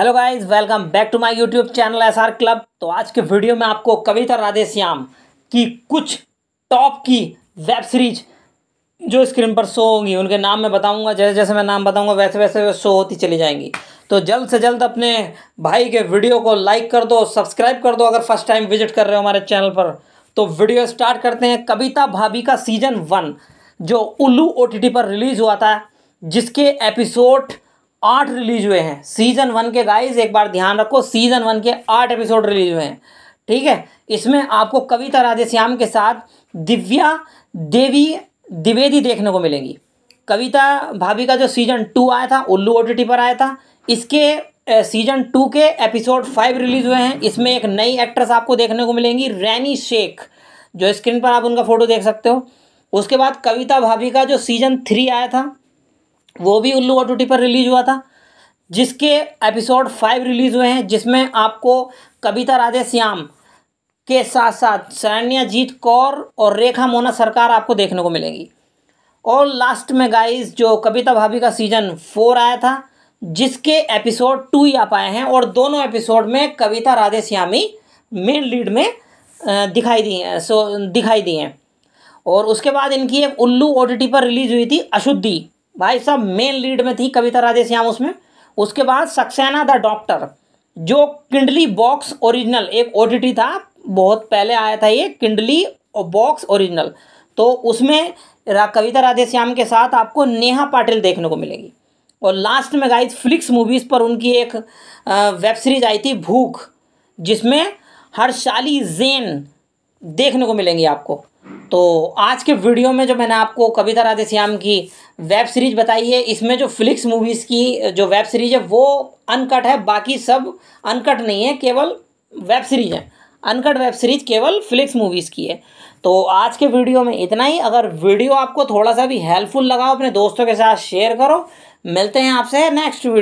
hello guys welcome back to my YouTube channel S R club तो आज के video में आपको कविता श्याम की कुछ टॉप की वेब सीरीज जो स्क्रीन पर शो होंगी उनके नाम मैं बताऊंगा जैसे जैसे मैं नाम बताऊंगा वैसे वैसे वो शो होती चली जाएंगी तो जल्द से जल्द अपने भाई के वीडियो को लाइक कर दो सब्सक्राइब कर दो अगर फर्स्ट टाइम विजिट कर रहे हो हमारे चैनल पर तो वीडियो स्टार्ट करते हैं कविता भाभी का सीजन वन जो उल्लू ओ पर रिलीज़ हुआ था जिसके एपिसोड आठ रिलीज हुए हैं सीजन वन के गाइस एक बार ध्यान रखो सीजन वन के आठ एपिसोड रिलीज हुए हैं ठीक है इसमें आपको कविता राधेश्याम के साथ दिव्या देवी द्विवेदी देखने को मिलेंगी कविता भाभी का जो सीजन टू आया था उल्लू ओ पर आया था इसके सीजन टू के एपिसोड फाइव रिलीज हुए हैं इसमें एक नई एक्ट्रेस आपको देखने को मिलेंगी रैनी शेख जो स्क्रीन पर आप उनका फ़ोटो देख सकते हो उसके बाद कविता भाभी का जो सीजन थ्री आया था वो भी उल्लू ओटीटी पर रिलीज हुआ था जिसके एपिसोड फाइव रिलीज हुए हैं जिसमें आपको कविता राधे श्याम के साथ साथ शरण्या जीत कौर और रेखा मोना सरकार आपको देखने को मिलेंगी और लास्ट में गाइस जो कविता भाभी का सीजन फोर आया था जिसके एपिसोड टू ही आप आए हैं और दोनों एपिसोड में कविता राधे श्यामी मेन लीड में दिखाई दी हैं सो दिखाई दी हैं और उसके बाद इनकी एक उल्लू ओ पर रिलीज हुई थी अशुद्धि भाई साहब मेन लीड में थी कविता राधेश्याम उसमें उसके बाद सक्सेना द डॉक्टर जो किंडली बॉक्स ओरिजिनल एक ओ था बहुत पहले आया था ये किंडली बॉक्स ओरिजिनल तो उसमें रा, कविता राधेश्याम के साथ आपको नेहा पाटिल देखने को मिलेगी और लास्ट में गाइज फ्लिक्स मूवीज़ पर उनकी एक वेब सीरीज आई थी भूख जिसमें हर्षाली जेन देखने को मिलेंगी आपको तो आज के वीडियो में जो मैंने आपको कविता राधे श्याम की वेब सीरीज बताई है इसमें जो फ्लिक्स मूवीज़ की जो वेब सीरीज है वो अनकट है बाकी सब अनकट नहीं है केवल वेब सीरीज है अनकट वेब सीरीज केवल फ्लिक्स मूवीज़ की है तो आज के वीडियो में इतना ही अगर वीडियो आपको थोड़ा सा भी हेल्पफुल लगाओ अपने दोस्तों के साथ शेयर करो मिलते हैं आपसे नेक्स्ट वीडियो